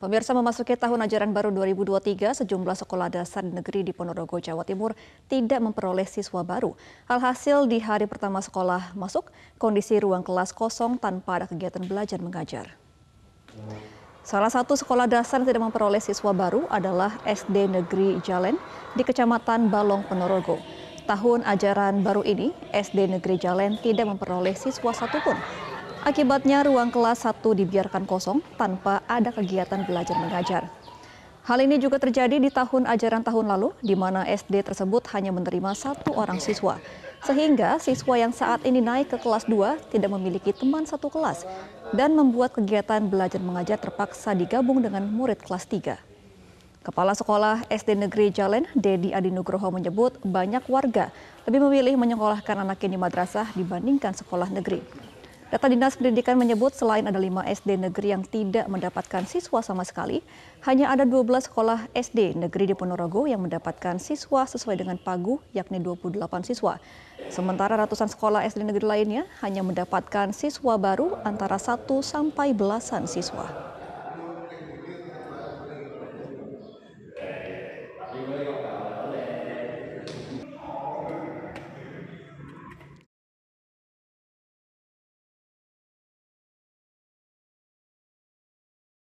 Pemirsa memasuki tahun ajaran baru 2023, sejumlah sekolah dasar negeri di Ponorogo, Jawa Timur tidak memperoleh siswa baru. Alhasil di hari pertama sekolah masuk, kondisi ruang kelas kosong tanpa ada kegiatan belajar mengajar. Salah satu sekolah dasar yang tidak memperoleh siswa baru adalah SD Negeri Jalen di Kecamatan Balong, Ponorogo. Tahun ajaran baru ini, SD Negeri Jalen tidak memperoleh siswa satupun Akibatnya ruang kelas 1 dibiarkan kosong tanpa ada kegiatan belajar mengajar. Hal ini juga terjadi di tahun ajaran tahun lalu, di mana SD tersebut hanya menerima satu orang siswa. Sehingga siswa yang saat ini naik ke kelas 2 tidak memiliki teman satu kelas dan membuat kegiatan belajar mengajar terpaksa digabung dengan murid kelas 3. Kepala Sekolah SD Negeri Jalen, Dedi Adinugroho menyebut banyak warga lebih memilih menyekolahkan anaknya di madrasah dibandingkan sekolah negeri. Data Dinas Pendidikan menyebut selain ada 5 SD negeri yang tidak mendapatkan siswa sama sekali, hanya ada 12 sekolah SD negeri di Ponorogo yang mendapatkan siswa sesuai dengan pagu, yakni 28 siswa. Sementara ratusan sekolah SD negeri lainnya hanya mendapatkan siswa baru antara 1 sampai belasan siswa.